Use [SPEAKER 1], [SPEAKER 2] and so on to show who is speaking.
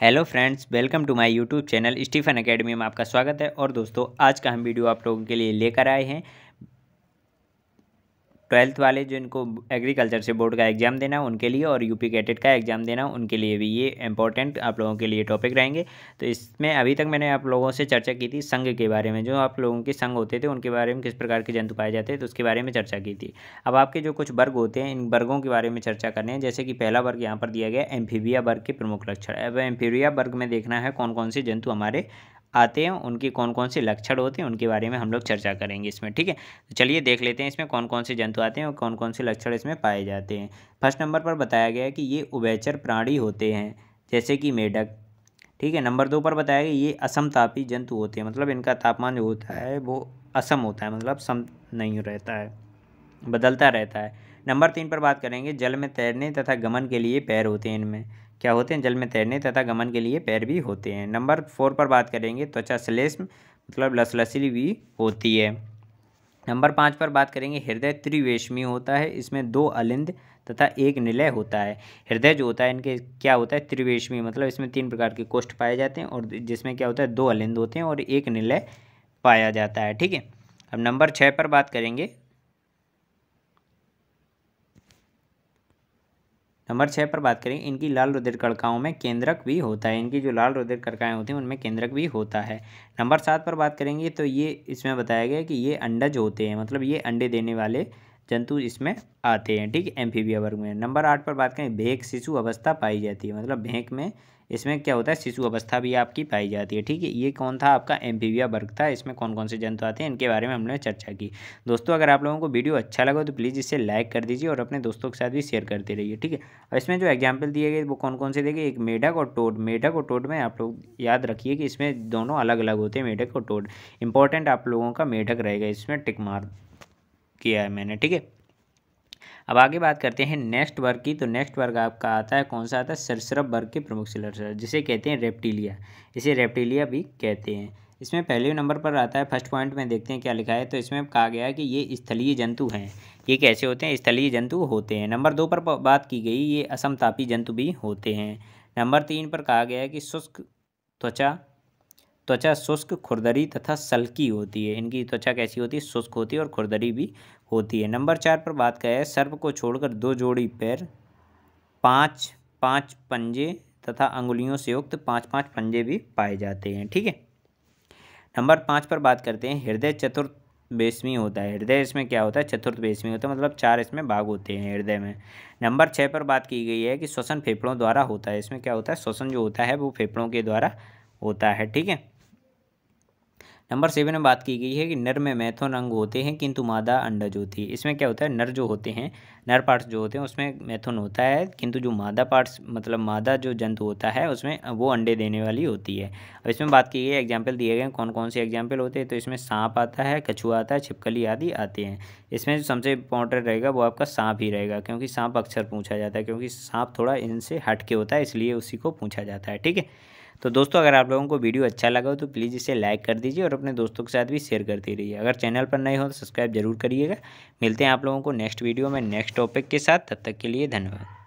[SPEAKER 1] hello friends welcome to my YouTube channel Stephen academy में आपका स्वागत है और दोस्तों आज का हम वीडियो आप लोगों के लिए लेकर आए हैं ट्वेल्थ वाले जिनको एग्रीकल्चर से बोर्ड का एग्ज़ाम देना है उनके लिए और यूपी कैटेट का एग्ज़ाम देना है उनके लिए भी ये इंपॉर्टेंट आप लोगों के लिए टॉपिक रहेंगे तो इसमें अभी तक मैंने आप लोगों से चर्चा की थी संघ के बारे में जो आप लोगों के संघ होते थे उनके बारे में किस प्रकार के जंतु पाए जाते हैं तो उसके बारे में चर्चा की थी अब आपके जो कुछ वर्ग होते हैं इन वर्गों के बारे में चर्चा करने हैं जैसे कि पहला वर्ग यहाँ पर दिया गया एम्फीविया वर्ग के प्रमुख लक्षण अब एम्फीविया वर्ग में देखना है कौन कौन से जंतु हमारे आते हैं उनके कौन कौन से लक्षण होते हैं उनके बारे में हम लोग चर्चा करेंगे इसमें ठीक है तो चलिए देख लेते हैं इसमें कौन कौन से जंतु आते हैं और कौन कौन से लक्षण इसमें पाए जाते हैं फर्स्ट नंबर पर बताया गया है कि ये उबैचर प्राणी होते हैं जैसे कि मेढक ठीक है नंबर दो पर बताया गया ये असमतापी जंतु होते हैं मतलब इनका तापमान जो होता है वो असम होता है मतलब सम नहीं रहता है बदलता रहता है नंबर तीन पर बात करेंगे जल में तैरने तथा गमन के लिए पैर होते हैं इनमें क्या होते हैं जल में तैरने तथा गमन के लिए पैर भी होते हैं नंबर फोर पर बात करेंगे त्वचा तो श्लेष्म मतलब लसलसी भी होती है नंबर पाँच पर बात करेंगे हृदय त्रिवेशमी होता है इसमें दो अलिंद तथा एक निलय होता है हृदय जो होता है इनके क्या होता है त्रिवेशमी मतलब इसमें तीन प्रकार के कोष्ठ पाए जाते हैं और जिसमें क्या होता है दो अलिंद होते हैं और एक निलय पाया जाता है ठीक है अब नंबर छः पर बात करेंगे नंबर छः पर बात करें इनकी लाल रुद्र कड़काओं में केंद्रक भी होता है इनकी जो लाल रुद्र कड़काएँ होती हैं उनमें केंद्रक भी होता है नंबर सात पर बात करेंगे तो ये इसमें बताया गया कि ये अंडज होते हैं मतलब ये अंडे देने वाले जंतु इसमें आते हैं ठीक है एम्फीबिया वर्ग में नंबर आठ पर बात करें भेंक शिशु अवस्था पाई जाती है मतलब भेंक में इसमें क्या होता है शिशु अवस्था भी आपकी पाई जाती है ठीक है ये कौन था आपका एम्फीविया वर्ग था इसमें कौन कौन से जंतु आते हैं इनके बारे में हमने चर्चा की दोस्तों अगर आप लोगों को वीडियो अच्छा लगा तो प्लीज़ इसे लाइक कर दीजिए और अपने दोस्तों के साथ भी शेयर करते रहिए ठीक है और इसमें जो एग्जाम्पल दिए गए वो कौन कौन से देखिए एक मेढक और टोड मेढक और टोड में आप लोग याद रखिए कि इसमें दोनों अलग अलग होते हैं मेढक और टोड इंपॉर्टेंट आप लोगों का मेढक रहेगा इसमें टिक मार किया है मैंने ठीक है अब आगे बात करते हैं नेक्स्ट वर्ग की तो नेक्स्ट वर्ग आपका आता है कौन सा आता है सरसरप वर्ग के प्रमुख सिलर जिसे कहते हैं रेप्टिलिया इसे रेप्टिलिया भी कहते हैं इसमें पहले नंबर पर आता है फर्स्ट पॉइंट में देखते हैं क्या लिखा है तो इसमें कहा गया है कि ये स्थलीय जंतु हैं ये कैसे होते हैं स्थलीय जंतु होते हैं नंबर दो पर बात की गई ये असमतापी जंतु भी होते हैं नंबर तीन पर कहा गया है कि शुष्क त्वचा त्वचा शुष्क खुरदरी तथा सल्की होती है इनकी त्वचा कैसी होती है शुष्क होती है और खुरदरी भी होती है नंबर चार पर बात करें सर्प को छोड़कर दो जोड़ी पैर पाँच पाँच पंजे तथा अंगुलियों से युक्त पाँच पाँच पंजे भी पाए जाते हैं ठीक है नंबर पाँच पर बात करते हैं हृदय चतुर्थ बेसमी होता है हृदय इसमें क्या होता है चतुर्थ बेसमी होता है मतलब चार इसमें भाग होते हैं हृदय में नंबर छः पर बात की गई है कि श्वसन फेफड़ों द्वारा होता है इसमें क्या होता है श्वसन जो होता है वो फेफड़ों के द्वारा होता है ठीक है नंबर सेवन में बात की गई है कि नर में मैथोन अंग होते हैं किंतु मादा अंडज होती है इसमें क्या होता है नर जो होते हैं नर पार्ट्स जो होते हैं उसमें मैथोन होता है किंतु जो मादा पार्ट्स मतलब मादा जो जंतु होता है उसमें वो अंडे देने वाली होती है अब इसमें बात की गई है एग्जाम्पल दिए गए कौन कौन से एग्जाम्पल होते हैं तो इसमें सांप आता है कछुआ आता है छिपकली आदि आते हैं इसमें जो सबसे इंपॉर्टेंट रहेगा वो आपका सांप ही रहेगा क्योंकि सांप अक्सर पूछा जाता है क्योंकि सांप थोड़ा इनसे हटके होता है इसलिए उसी को पूछा जाता है ठीक है तो दोस्तों अगर आप लोगों को वीडियो अच्छा लगा हो तो प्लीज़ इसे लाइक कर दीजिए और अपने दोस्तों के साथ भी शेयर करती रहिए अगर चैनल पर नए हो तो सब्सक्राइब जरूर करिएगा मिलते हैं आप लोगों को नेक्स्ट वीडियो में नेक्स्ट टॉपिक के साथ तब तक के लिए धन्यवाद